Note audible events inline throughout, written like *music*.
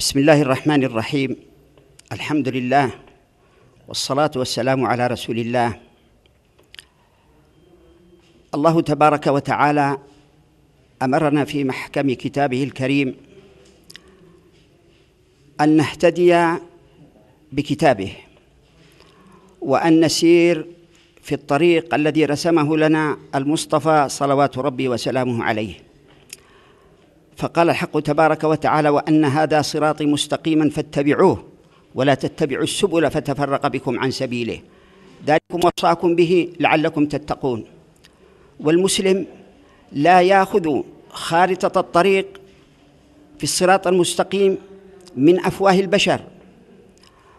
بسم الله الرحمن الرحيم الحمد لله والصلاة والسلام على رسول الله الله تبارك وتعالى أمرنا في محكم كتابه الكريم أن نهتدي بكتابه وأن نسير في الطريق الذي رسمه لنا المصطفى صلوات ربي وسلامه عليه فقال الحق تبارك وتعالى وان هذا صراطي مستقيما فاتبعوه ولا تتبعوا السبل فتفرق بكم عن سبيله ذلكم وصاكم به لعلكم تتقون والمسلم لا ياخذ خارطه الطريق في الصراط المستقيم من افواه البشر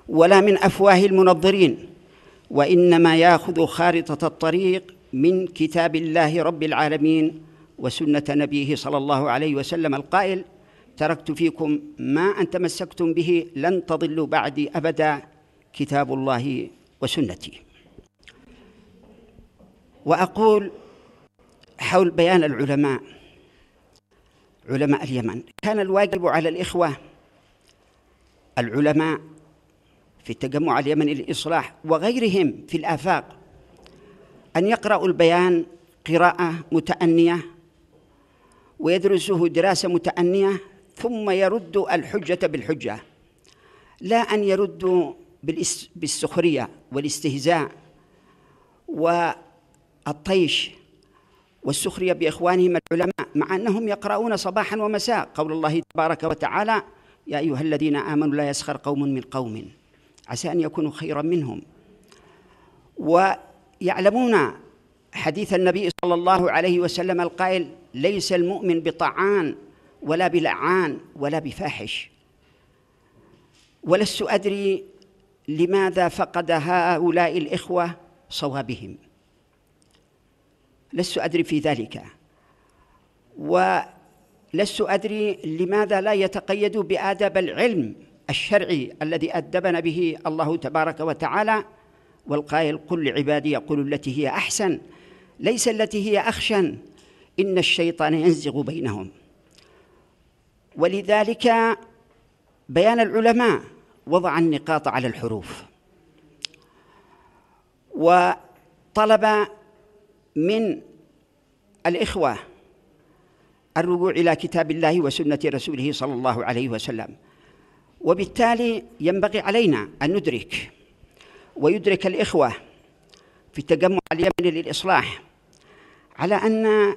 ولا من افواه المنظرين وانما ياخذ خارطه الطريق من كتاب الله رب العالمين وسنة نبيه صلى الله عليه وسلم القائل تركت فيكم ما أن تمسكتم به لن تضلوا بعدي أبدا كتاب الله وسنتي وأقول حول بيان العلماء علماء اليمن كان الواجب على الإخوة العلماء في التجمع اليمني للإصلاح وغيرهم في الآفاق أن يقرأوا البيان قراءة متأنية ويدرسه دراسة متأنية ثم يرد الحجة بالحجة لا أن يردوا بالسخرية والاستهزاء والطيش والسخرية بإخوانهم العلماء مع أنهم يقرؤون صباحا ومساء قول الله تبارك وتعالى يا أيها الذين آمنوا لا يسخر قوم من قوم عسى أن يكونوا خيرا منهم ويعلمون حديث النبي صلى الله عليه وسلم القائل ليس المؤمن بطعان ولا بلعان ولا بفاحش ولست أدري لماذا فقد هؤلاء الإخوة صوابهم لست أدري في ذلك ولست أدري لماذا لا يتقيد بآداب العلم الشرعي الذي أدبنا به الله تبارك وتعالى والقائل قل لعبادي يقول التي هي أحسن ليس التي هي أخشن إن الشيطان ينزغ بينهم ولذلك بيان العلماء وضع النقاط على الحروف وطلب من الإخوة الرجوع إلى كتاب الله وسنة رسوله صلى الله عليه وسلم وبالتالي ينبغي علينا أن ندرك ويدرك الإخوة في التجمع اليمني للإصلاح على أن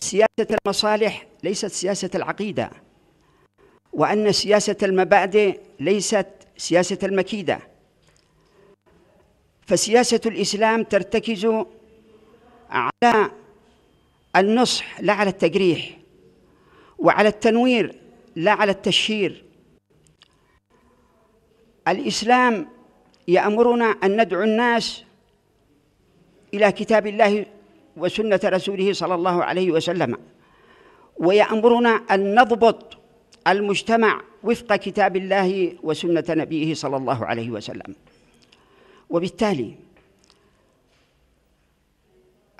سياسة المصالح ليست سياسة العقيدة وأن سياسة المبادئ ليست سياسة المكيدة فسياسة الإسلام ترتكز على النصح لا على التجريح وعلى التنوير لا على التشهير الإسلام يأمرنا أن ندعو الناس إلى كتاب الله وسنة رسوله صلى الله عليه وسلم ويأمرنا أن نضبط المجتمع وفق كتاب الله وسنة نبيه صلى الله عليه وسلم وبالتالي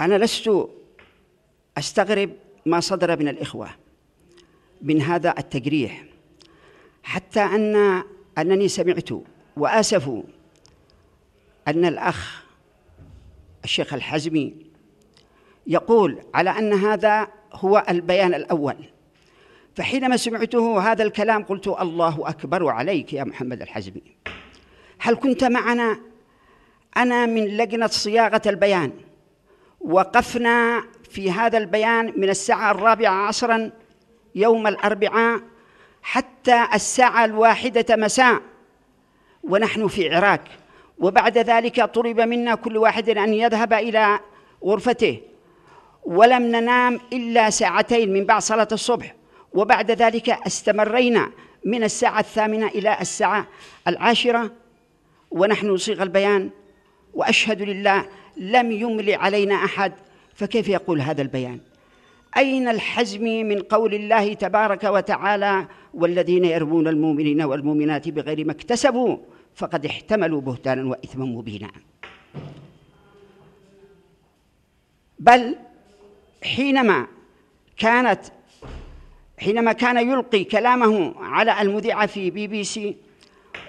أنا لست أستغرب ما صدر من الإخوة من هذا التجريح حتى أن أنني سمعت وآسف أن الأخ الشيخ الحزمي يقول على أن هذا هو البيان الأول فحينما سمعته هذا الكلام قلت الله أكبر عليك يا محمد الحزمي هل كنت معنا أنا من لجنة صياغة البيان وقفنا في هذا البيان من الساعة الرابعة عصرا يوم الأربعاء حتى الساعة الواحدة مساء ونحن في عراك وبعد ذلك طلب منا كل واحد أن يذهب إلى غرفته ولم ننام إلا ساعتين من بعد صلاة الصبح وبعد ذلك استمرينا من الساعة الثامنة إلى الساعة العاشرة ونحن نصيغ البيان وأشهد لله لم يملي علينا أحد فكيف يقول هذا البيان أين الحزم من قول الله تبارك وتعالى والذين يرمون المؤمنين والمؤمنات بغير ما اكتسبوا فقد احتملوا بهتانا وإثما مبينا بل حينما كانت حينما كان يلقي كلامه على المذيعة في بي بي سي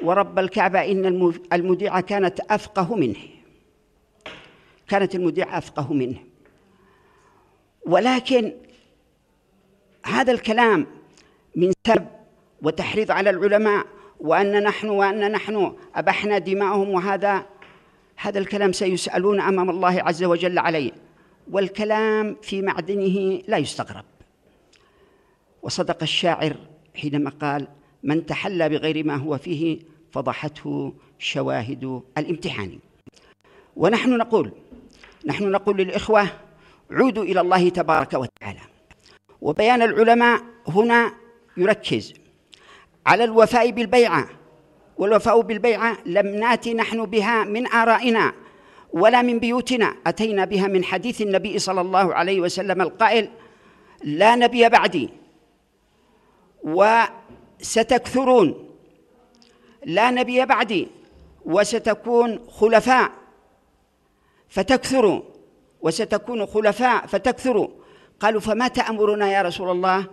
ورب الكعبة إن المذيعة كانت أفقه منه كانت المذيعة أفقه منه ولكن هذا الكلام من سب وتحريض على العلماء وأن نحن وأن نحن أبحنا دماؤهم وهذا هذا الكلام سيسألون أمام الله عز وجل عليه والكلام في معدنه لا يستغرب وصدق الشاعر حينما قال من تحلى بغير ما هو فيه فضحته شواهد الامتحان ونحن نقول نحن نقول للإخوة عودوا إلى الله تبارك وتعالى وبيان العلماء هنا يركز على الوفاء بالبيعة والوفاء بالبيعة لم ناتي نحن بها من آرائنا ولا من بيوتنا أتينا بها من حديث النبي صلى الله عليه وسلم القائل لا نبي بعدي وستكثرون لا نبي بعدي وستكون خلفاء فتكثروا وستكون خلفاء فتكثروا قالوا فما تأمرنا يا رسول الله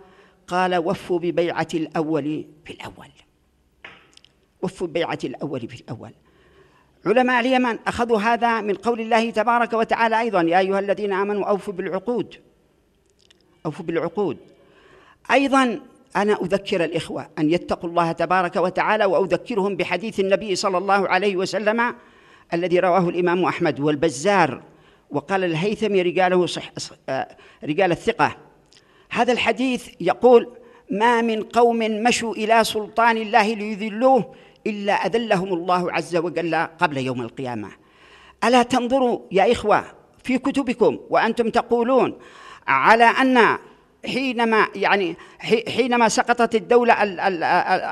قال وفوا ببيعة الأول في الأول وفوا ببيعة الأول في الأول علماء اليمن أخذوا هذا من قول الله تبارك وتعالى أيضا يا أيها الذين آمنوا أوفوا بالعقود أوفوا بالعقود أيضا أنا أذكر الإخوة أن يتقوا الله تبارك وتعالى وأذكرهم بحديث النبي صلى الله عليه وسلم الذي رواه الإمام أحمد والبزار وقال الهيثمي رجاله صح آه، رجال الثقة هذا الحديث يقول ما من قوم مشوا إلى سلطان الله ليذلوه إلا أذلهم الله عز وجل قبل يوم القيامة ألا تنظروا يا إخوة في كتبكم وأنتم تقولون على أن حينما يعني حينما سقطت الدولة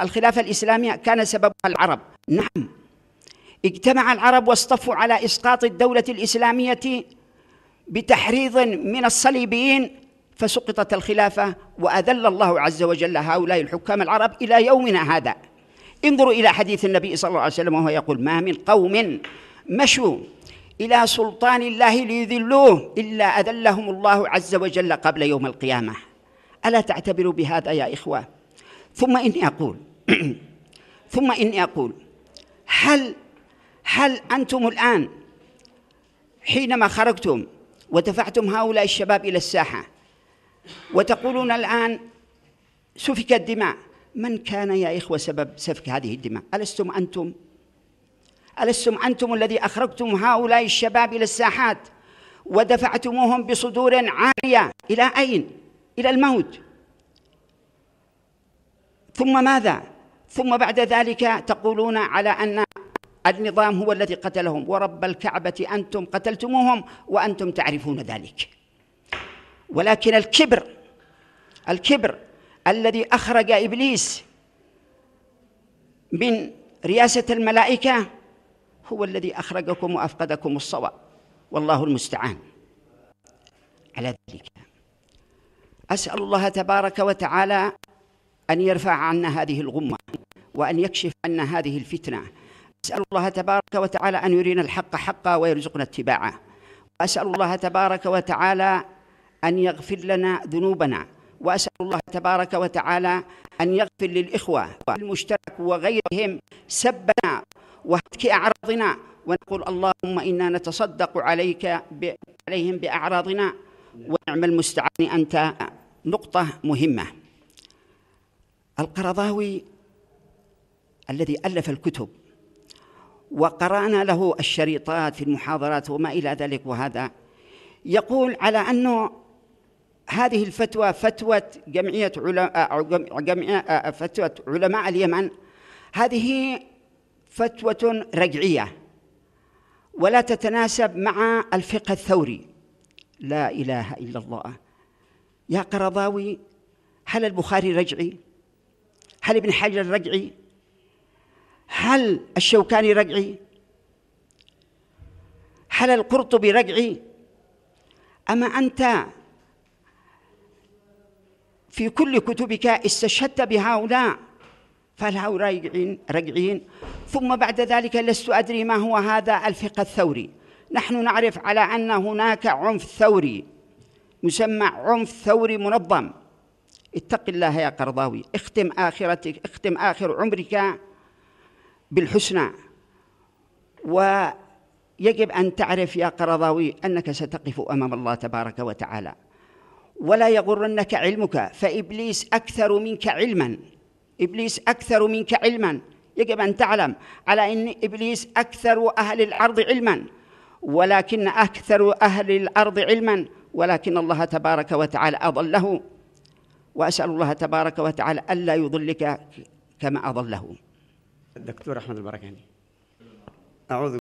الخلافة الإسلامية كان سببها العرب نعم اجتمع العرب واصطفوا على إسقاط الدولة الإسلامية بتحريض من الصليبيين فسقطت الخلافة وأذل الله عز وجل هؤلاء الحكام العرب إلى يومنا هذا انظروا إلى حديث النبي صلى الله عليه وسلم وهو يقول ما من قوم مشوا إلى سلطان الله ليذلوه إلا أذلهم الله عز وجل قبل يوم القيامة ألا تعتبروا بهذا يا إخوة ثم إني أقول *clears throat* ثم إني أقول هل هل أنتم الآن حينما خرجتم ودفعتم هؤلاء الشباب إلى الساحة وتقولون الآن سفك الدماء من كان يا إخوة سبب سفك هذه الدماء ألستم أنتم ألستم أنتم الذي أخرجتم هؤلاء الشباب إلى الساحات ودفعتموهم بصدور عارية إلى أين؟ إلى الموت ثم ماذا؟ ثم بعد ذلك تقولون على أن النظام هو الذي قتلهم ورب الكعبة أنتم قتلتموهم وأنتم تعرفون ذلك ولكن الكبر الكبر الذي أخرج إبليس من رئاسة الملائكة هو الذي أخرجكم وأفقدكم الصواب والله المستعان على ذلك أسأل الله تبارك وتعالى أن يرفع عنا هذه الغمة وأن يكشف عنا هذه الفتنة أسأل الله تبارك وتعالى أن يرينا الحق حقا ويرزقنا اتباعه وأسأل الله تبارك وتعالى أن يغفر لنا ذنوبنا وأسأل الله تبارك وتعالى أن يغفر للإخوة والمشترك وغيرهم سبنا وهتك أعراضنا ونقول اللهم إنا نتصدق عليك ب... عليهم بأعراضنا ونعم المستعان أنت نقطة مهمة القرضاوي الذي ألف الكتب وقرأنا له الشريطات في المحاضرات وما إلى ذلك وهذا يقول على أنه هذه الفتوى فتوى جمعية علماء جمعية فتوى علماء اليمن هذه فتوى رجعية ولا تتناسب مع الفقه الثوري لا إله إلا الله يا قرضاوي هل البخاري رجعي هل ابن حجر رجعي هل الشوكاني رجعي هل القرطبي رجعي أما أنت في كل كتبك استشهدت بهؤلاء فالهؤلاء راجعين رجعين ثم بعد ذلك لست أدري ما هو هذا الفقه الثوري نحن نعرف على أن هناك عنف ثوري مسمى عنف ثوري منظم اتق الله يا قرضاوي اختم آخرتك اختم آخر عمرك بالحسنى ويجب أن تعرف يا قرضاوي أنك ستقف أمام الله تبارك وتعالى ولا يغرنك علمك فإبليس أكثر منك علما إبليس أكثر منك علما يجب أن تعلم على أن إبليس أكثر أهل الأرض علما ولكن أكثر أهل الأرض علما ولكن الله تبارك وتعالى أضله وأسأل الله تبارك وتعالى ألا يضلك كما أضله الدكتور أحمد البركاني أعوذ